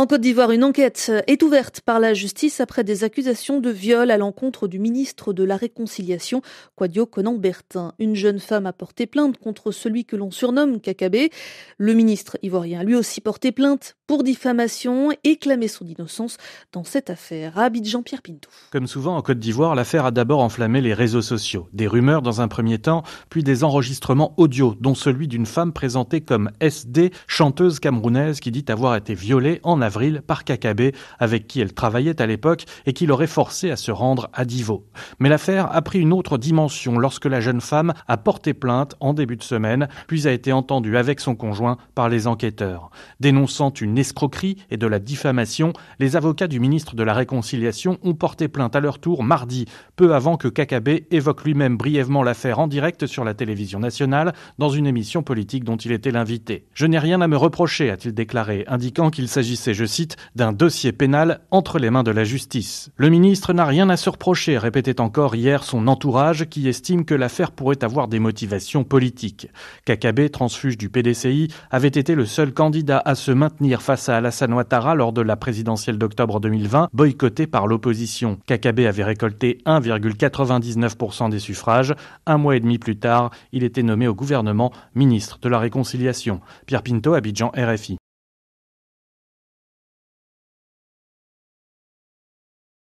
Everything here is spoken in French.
En Côte d'Ivoire, une enquête est ouverte par la justice après des accusations de viol à l'encontre du ministre de la Réconciliation, Quadio Conan Bertin. Une jeune femme a porté plainte contre celui que l'on surnomme Kakabé. Le ministre ivoirien a lui aussi porté plainte pour diffamation et clamé son innocence dans cette affaire. Habite jean Pierre Pinto. Comme souvent en Côte d'Ivoire, l'affaire a d'abord enflammé les réseaux sociaux. Des rumeurs dans un premier temps, puis des enregistrements audio, dont celui d'une femme présentée comme SD, chanteuse camerounaise qui dit avoir été violée en avril par Kakabé, avec qui elle travaillait à l'époque et qui l'aurait forcée à se rendre à Divo. Mais l'affaire a pris une autre dimension lorsque la jeune femme a porté plainte en début de semaine, puis a été entendue avec son conjoint par les enquêteurs. Dénonçant une escroquerie et de la diffamation, les avocats du ministre de la Réconciliation ont porté plainte à leur tour mardi, peu avant que Kakabé évoque lui-même brièvement l'affaire en direct sur la télévision nationale dans une émission politique dont il était l'invité. Je n'ai rien à me reprocher, a-t-il déclaré, indiquant qu'il s'agissait je cite, d'un dossier pénal entre les mains de la justice. Le ministre n'a rien à se reprocher, répétait encore hier son entourage qui estime que l'affaire pourrait avoir des motivations politiques. Kakabé, transfuge du PDCI, avait été le seul candidat à se maintenir face à Alassane Ouattara lors de la présidentielle d'octobre 2020, boycotté par l'opposition. Kakabe avait récolté 1,99% des suffrages. Un mois et demi plus tard, il était nommé au gouvernement ministre de la Réconciliation. Pierre Pinto, Abidjan, RFI.